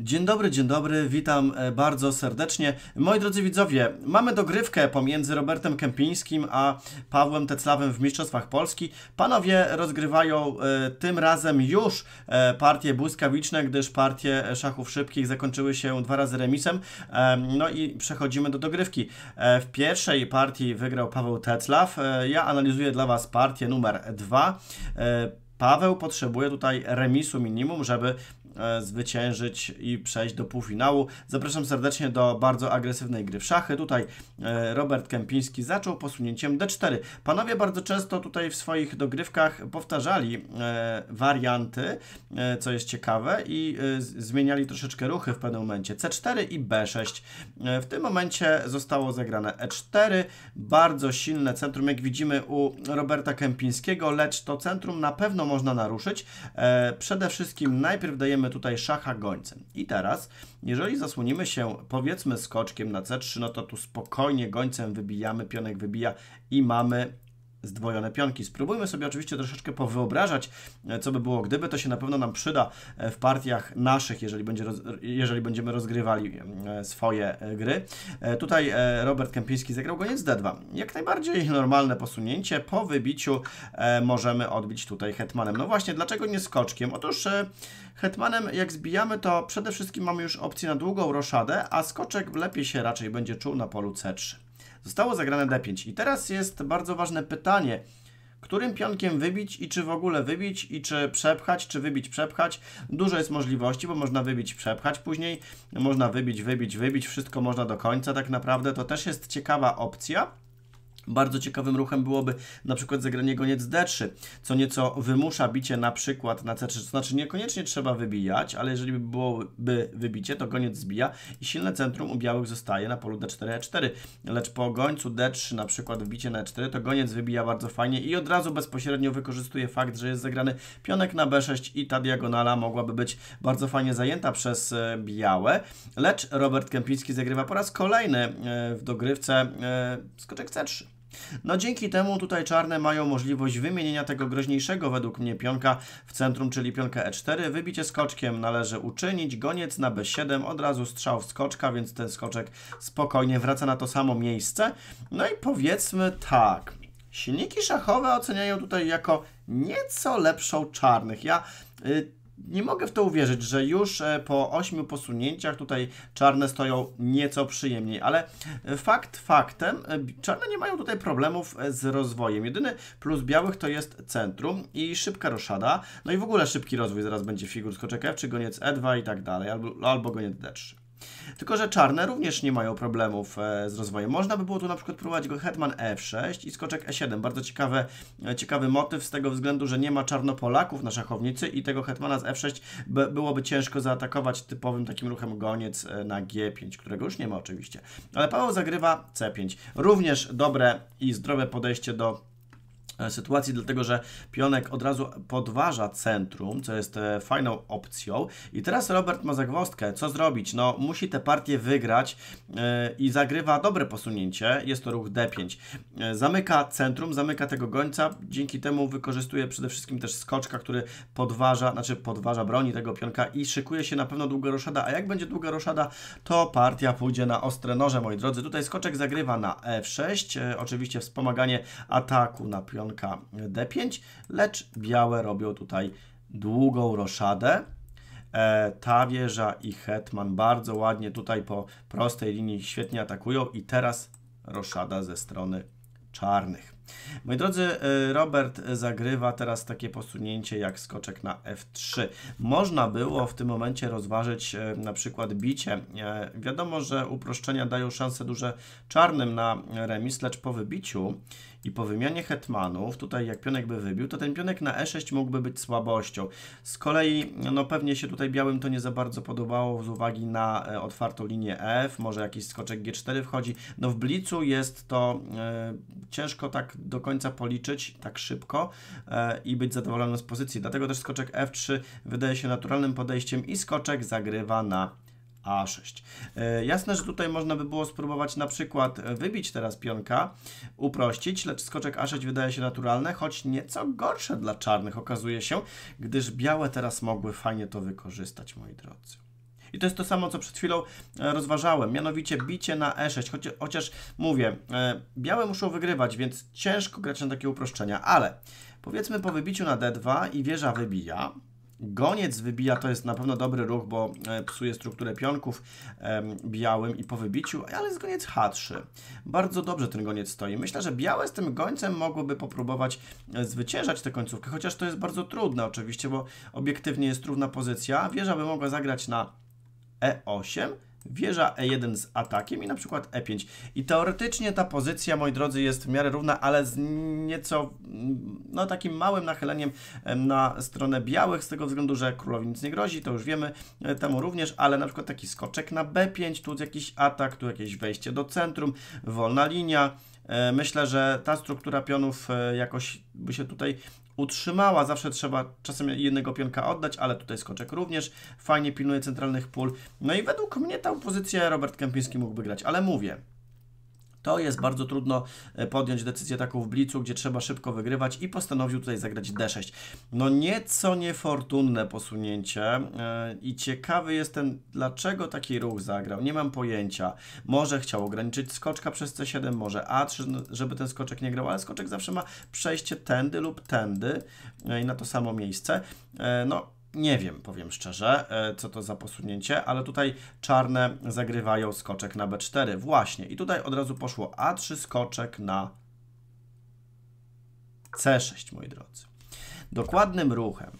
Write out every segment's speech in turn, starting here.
Dzień dobry, dzień dobry, witam e, bardzo serdecznie. Moi drodzy widzowie, mamy dogrywkę pomiędzy Robertem Kępińskim a Pawłem Teclawem w Mistrzostwach Polski. Panowie rozgrywają e, tym razem już e, partie błyskawiczne, gdyż partie szachów szybkich zakończyły się dwa razy remisem. E, no i przechodzimy do dogrywki. E, w pierwszej partii wygrał Paweł Teclaw. E, ja analizuję dla Was partię numer dwa. E, Paweł potrzebuje tutaj remisu minimum, żeby E, zwyciężyć i przejść do półfinału. Zapraszam serdecznie do bardzo agresywnej gry w szachy. Tutaj e, Robert Kępiński zaczął posunięciem D4. Panowie bardzo często tutaj w swoich dogrywkach powtarzali e, warianty, co jest ciekawe i zmieniali troszeczkę ruchy w pewnym momencie. C4 i B6. W tym momencie zostało zagrane E4. Bardzo silne centrum, jak widzimy u Roberta Kępińskiego, lecz to centrum na pewno można naruszyć. Przede wszystkim najpierw dajemy tutaj szacha gońcem. I teraz, jeżeli zasłonimy się powiedzmy skoczkiem na C3, no to tu spokojnie gońcem wybijamy, pionek wybija i mamy zdwojone pionki. Spróbujmy sobie oczywiście troszeczkę powyobrażać, e, co by było gdyby. To się na pewno nam przyda e, w partiach naszych, jeżeli, będzie, jeżeli będziemy rozgrywali e, swoje gry. Tutaj Robert Kępiński zagrał goniec D2. Jak najbardziej normalne posunięcie. Po wybiciu możemy odbić tutaj hetmanem. No właśnie, dlaczego nie skoczkiem? Otóż hetmanem jak zbijamy, to przede wszystkim mamy już opcję na długą roszadę, a skoczek lepiej się raczej będzie czuł na polu C3. Zostało zagrane D5. I teraz jest bardzo ważne pytanie, którym pionkiem wybić i czy w ogóle wybić i czy przepchać, czy wybić, przepchać. Dużo jest możliwości, bo można wybić, przepchać później, można wybić, wybić, wybić, wszystko można do końca tak naprawdę. To też jest ciekawa opcja. Bardzo ciekawym ruchem byłoby na przykład zagranie goniec D3, co nieco wymusza bicie na przykład na C3, to znaczy niekoniecznie trzeba wybijać, ale jeżeli by byłoby wybicie, to goniec zbija i silne centrum u białych zostaje na polu D4, E4, lecz po gońcu D3 na przykład wbicie na E4, to goniec wybija bardzo fajnie i od razu bezpośrednio wykorzystuje fakt, że jest zagrany pionek na B6 i ta diagonala mogłaby być bardzo fajnie zajęta przez e, białe, lecz Robert Kępiński zagrywa po raz kolejny e, w dogrywce e, skoczek C3. No dzięki temu tutaj czarne mają możliwość wymienienia tego groźniejszego według mnie pionka w centrum, czyli pionka e4. Wybicie skoczkiem należy uczynić, goniec na b7, od razu strzał w skoczka, więc ten skoczek spokojnie wraca na to samo miejsce. No i powiedzmy tak, silniki szachowe oceniają tutaj jako nieco lepszą czarnych. Ja... Y, nie mogę w to uwierzyć, że już e, po ośmiu posunięciach tutaj czarne stoją nieco przyjemniej, ale e, fakt faktem, e, czarne nie mają tutaj problemów z rozwojem. Jedyny plus białych to jest centrum i szybka roszada, no i w ogóle szybki rozwój zaraz będzie figur skoczek F czy goniec E2 i tak dalej, albo, albo goniec D3. Tylko, że czarne również nie mają problemów e, z rozwojem. Można by było tu na przykład próbować go hetman e6 i skoczek e7. Bardzo ciekawe, e, ciekawy motyw z tego względu, że nie ma czarnopolaków na szachownicy i tego hetmana z f6 e byłoby ciężko zaatakować typowym takim ruchem goniec na g5, którego już nie ma oczywiście. Ale Paweł zagrywa c5. Również dobre i zdrowe podejście do E, sytuacji, dlatego że pionek od razu podważa centrum, co jest e, fajną opcją. I teraz Robert ma zagwozdkę. Co zrobić? No, musi tę partię wygrać e, i zagrywa dobre posunięcie. Jest to ruch D5. Zamyka centrum, zamyka tego gońca. Dzięki temu wykorzystuje przede wszystkim też skoczka, który podważa, znaczy podważa broni tego pionka i szykuje się na pewno długa roszada. A jak będzie długa roszada, to partia pójdzie na ostre noże, moi drodzy. Tutaj skoczek zagrywa na F6. Oczywiście wspomaganie ataku na pionka pionka D5, lecz białe robią tutaj długą roszadę. E, ta wieża i hetman bardzo ładnie tutaj po prostej linii świetnie atakują i teraz roszada ze strony czarnych. Moi drodzy, e, Robert zagrywa teraz takie posunięcie jak skoczek na F3. Można było w tym momencie rozważyć e, na przykład bicie. E, wiadomo, że uproszczenia dają szanse duże czarnym na remis, lecz po wybiciu i po wymianie hetmanów, tutaj jak pionek by wybił, to ten pionek na E6 mógłby być słabością. Z kolei, no pewnie się tutaj białym to nie za bardzo podobało z uwagi na otwartą linię F, może jakiś skoczek G4 wchodzi. No w blicu jest to ciężko tak do końca policzyć tak szybko e, i być zadowolony z pozycji. Dlatego też skoczek F3 wydaje się naturalnym podejściem i skoczek zagrywa na a6. E, jasne, że tutaj można by było spróbować na przykład wybić teraz pionka, uprościć, lecz skoczek A6 wydaje się naturalne, choć nieco gorsze dla czarnych okazuje się, gdyż białe teraz mogły fajnie to wykorzystać, moi drodzy. I to jest to samo, co przed chwilą e, rozważałem, mianowicie bicie na E6, chociaż, chociaż mówię, e, białe muszą wygrywać, więc ciężko grać na takie uproszczenia, ale powiedzmy po wybiciu na D2 i wieża wybija, Goniec wybija, to jest na pewno dobry ruch, bo e, psuje strukturę pionków białym i po wybiciu, ale jest goniec H3. Bardzo dobrze ten goniec stoi. Myślę, że białe z tym gońcem mogłyby popróbować zwyciężać tę końcówkę, chociaż to jest bardzo trudne oczywiście, bo obiektywnie jest trudna pozycja. Wieża by mogła zagrać na E8, wieża E1 z atakiem i na przykład E5. I teoretycznie ta pozycja, moi drodzy, jest w miarę równa, ale z nieco mm, no, takim małym nachyleniem na stronę białych, z tego względu, że królowi nic nie grozi, to już wiemy e, temu również, ale na przykład taki skoczek na B5, tu jakiś atak, tu jakieś wejście do centrum, wolna linia, e, Myślę, że ta struktura pionów e, jakoś by się tutaj utrzymała. Zawsze trzeba czasem jednego pionka oddać, ale tutaj skoczek również fajnie pilnuje centralnych pól. No i według mnie tę pozycję Robert Kępiński mógłby grać, ale mówię, to jest bardzo trudno e, podjąć decyzję taką w blicu, gdzie trzeba szybko wygrywać i postanowił tutaj zagrać D6. No nieco niefortunne posunięcie e, i ciekawy jestem, dlaczego taki ruch zagrał. Nie mam pojęcia. Może chciał ograniczyć skoczka przez C7, może A3, no, żeby ten skoczek nie grał, ale skoczek zawsze ma przejście tędy lub tędy e, i na to samo miejsce. No nie wiem, powiem szczerze, e, co to za posunięcie, ale tutaj czarne zagrywają skoczek na b4. Właśnie. I tutaj od razu poszło a3 skoczek na c6, moi drodzy. Dokładnym ruchem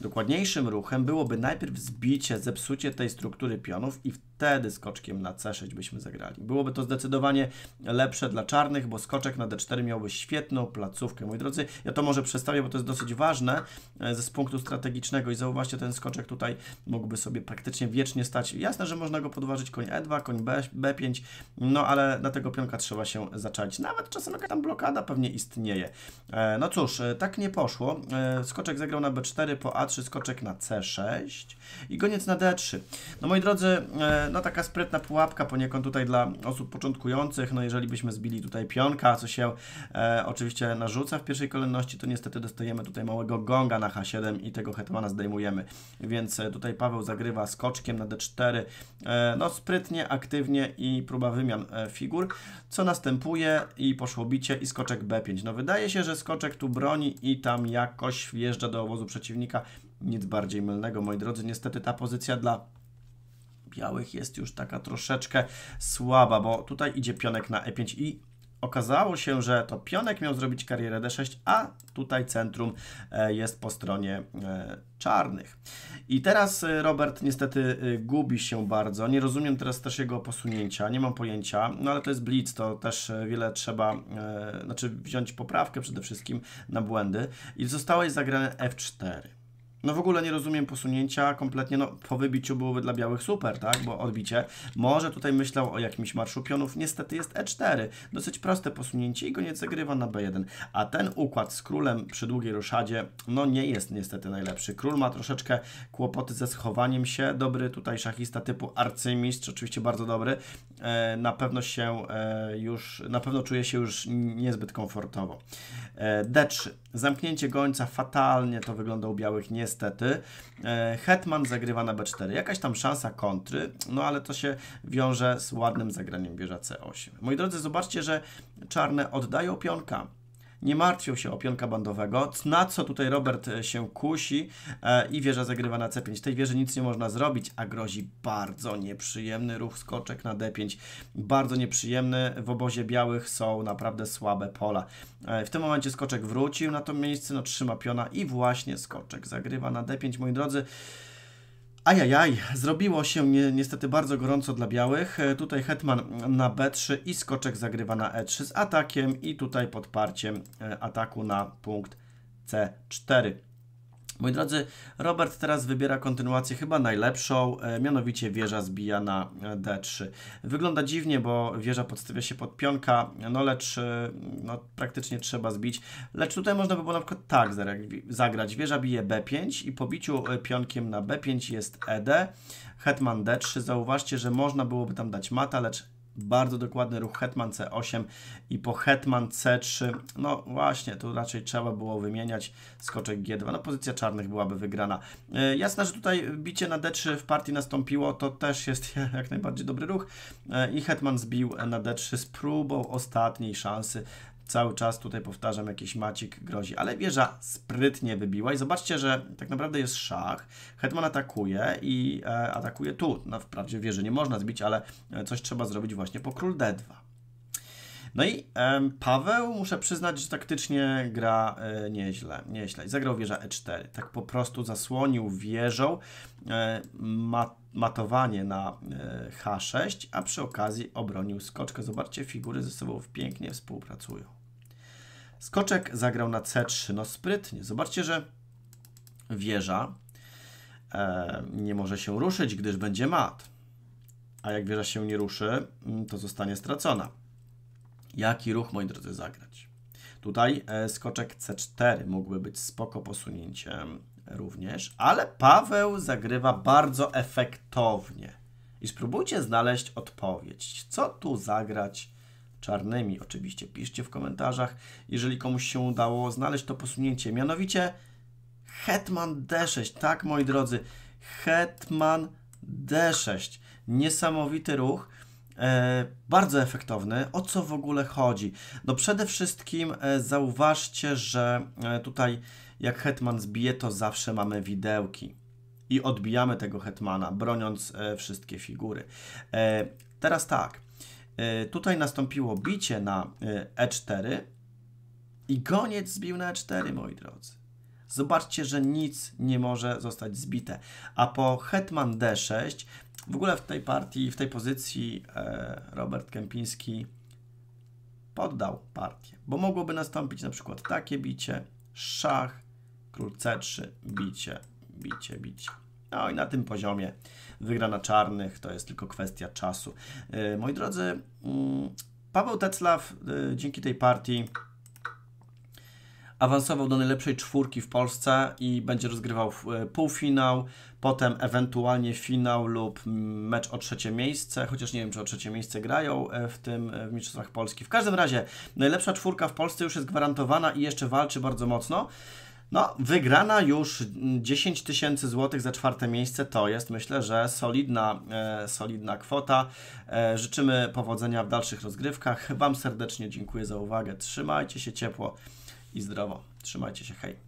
Dokładniejszym ruchem byłoby najpierw zbicie, zepsucie tej struktury pionów i wtedy skoczkiem na C6 byśmy zagrali. Byłoby to zdecydowanie lepsze dla czarnych, bo skoczek na D4 miałby świetną placówkę. Moi drodzy, ja to może przedstawię, bo to jest dosyć ważne e, z punktu strategicznego i zauważcie, ten skoczek tutaj mógłby sobie praktycznie wiecznie stać. Jasne, że można go podważyć koń E2, koń B, 5 no ale na tego pionka trzeba się zaczalić. Nawet czasem jakaś tam blokada pewnie istnieje. E, no cóż, e, tak nie poszło. Skoczek zagrał na B4, po A3 skoczek na C6 i goniec na D3. No moi drodzy, no taka sprytna pułapka poniekąd tutaj dla osób początkujących. No jeżeli byśmy zbili tutaj pionka, co się e, oczywiście narzuca w pierwszej kolejności, to niestety dostajemy tutaj małego gonga na H7 i tego hetmana zdejmujemy. Więc e, tutaj Paweł zagrywa skoczkiem na D4. E, no sprytnie, aktywnie i próba wymian e, figur. Co następuje i poszło bicie i skoczek B5. No wydaje się, że skoczek tu broni i tam jakoś wjeżdża do obozu przeciwnika. Nic bardziej mylnego, moi drodzy. Niestety ta pozycja dla białych jest już taka troszeczkę słaba, bo tutaj idzie pionek na e5 i okazało się, że to pionek miał zrobić karierę d6, a tutaj centrum e, jest po stronie e, czarnych. I teraz e, Robert niestety gubi się bardzo. Nie rozumiem teraz też jego posunięcia, nie mam pojęcia, no ale to jest blitz, to też wiele trzeba, znaczy wziąć poprawkę przede wszystkim na błędy. I zostało jest zagrane f4. No w ogóle nie rozumiem posunięcia kompletnie, no po wybiciu byłoby dla białych super, tak, bo odbicie. Może tutaj myślał o jakimś marszu pionów, niestety jest E4, dosyć proste posunięcie i goniec zagrywa na B1. A ten układ z królem przy długiej ruszadzie, no nie jest niestety najlepszy. Król ma troszeczkę kłopoty ze schowaniem się, dobry tutaj szachista typu arcymistrz, oczywiście bardzo dobry, e, na pewno się e, już, na pewno czuje się już niezbyt komfortowo. E, D3. Zamknięcie gońca fatalnie to wygląda u białych, niestety. E, Hetman zagrywa na b4. Jakaś tam szansa kontry, no ale to się wiąże z ładnym zagraniem bierza c8. Moi drodzy, zobaczcie, że czarne oddają pionka nie martwią się o pionka bandowego, na co tutaj Robert e, się kusi e, i wieża zagrywa na C5. Tej wieży nic nie można zrobić, a grozi bardzo nieprzyjemny ruch skoczek na D5. Bardzo nieprzyjemny, w obozie białych są naprawdę słabe pola. E, w tym momencie skoczek wrócił na to miejsce, no trzyma piona i właśnie skoczek zagrywa na D5, moi drodzy. Ajajaj, zrobiło się ni niestety bardzo gorąco dla białych. E, tutaj Hetman na B3 i skoczek zagrywa na E3 z atakiem i tutaj podparciem e, ataku na punkt C4. Moi drodzy, Robert teraz wybiera kontynuację chyba najlepszą, e, mianowicie wieża zbija na e, D3. Wygląda dziwnie, bo wieża podstawia się pod pionka, no lecz e, no, praktycznie trzeba zbić. Lecz tutaj można by było na przykład tak zagrać. Wieża bije B5 i po biciu pionkiem na B5 jest ED. Hetman D3. Zauważcie, że można byłoby tam dać mata, lecz bardzo dokładny ruch Hetman C8 i po Hetman C3, no właśnie, tu raczej trzeba było wymieniać skoczek G2, no pozycja czarnych byłaby wygrana. E, jasne, że tutaj bicie na D3 w partii nastąpiło, to też jest jak najbardziej dobry ruch e, i Hetman zbił na D3 z próbą ostatniej szansy cały czas tutaj powtarzam, jakiś macik grozi, ale wieża sprytnie wybiła i zobaczcie, że tak naprawdę jest szach. Hetman atakuje i e, atakuje tu. No wprawdzie wieży nie można zbić, ale e, coś trzeba zrobić właśnie po król d2. No i e, Paweł, muszę przyznać, że taktycznie gra e, nieźle, nieźle. Zagrał wieża e4, tak po prostu zasłonił wieżą e, mat matowanie na e, h6, a przy okazji obronił skoczkę. Zobaczcie, figury ze sobą pięknie współpracują. Skoczek zagrał na C3. No sprytnie. Zobaczcie, że wieża e, nie może się ruszyć, gdyż będzie mat. A jak wieża się nie ruszy, mm, to zostanie stracona. Jaki ruch, moi drodzy, zagrać? Tutaj e, skoczek C4 mógłby być spoko posunięciem również, ale Paweł zagrywa bardzo efektownie. I spróbujcie znaleźć odpowiedź. Co tu zagrać czarnymi. Oczywiście piszcie w komentarzach, jeżeli komuś się udało znaleźć to posunięcie. Mianowicie Hetman D6. Tak, moi drodzy, Hetman D6. Niesamowity ruch. E, bardzo efektowny. O co w ogóle chodzi? No przede wszystkim e, zauważcie, że e, tutaj jak hetman zbije, to zawsze mamy widełki i odbijamy tego hetmana, broniąc e, wszystkie figury. E, teraz tak, E, tutaj nastąpiło bicie na E4 e i goniec zbił na E4, moi drodzy. Zobaczcie, że nic nie może zostać zbite. A po hetman D6, w ogóle w tej partii, w tej pozycji e, Robert Kępiński poddał partię, bo mogłoby nastąpić na przykład takie bicie, szach, król C3, bicie, bicie, bicie. No i na tym poziomie wygra na czarnych, to jest tylko kwestia czasu. E, moi drodzy, mm, Paweł Teclaw e, dzięki tej partii awansował do najlepszej czwórki w Polsce i będzie rozgrywał e, półfinał, potem ewentualnie finał lub mecz o trzecie miejsce, chociaż nie wiem, czy o trzecie miejsce grają w tym w Mistrzostwach Polski. W każdym razie najlepsza czwórka w Polsce już jest gwarantowana i jeszcze walczy bardzo mocno. No, wygrana już 10 tysięcy złotych za czwarte miejsce to jest, myślę, że solidna, e, solidna kwota. E, życzymy powodzenia w dalszych rozgrywkach. Wam serdecznie dziękuję za uwagę. Trzymajcie się ciepło i zdrowo. Trzymajcie się, hej.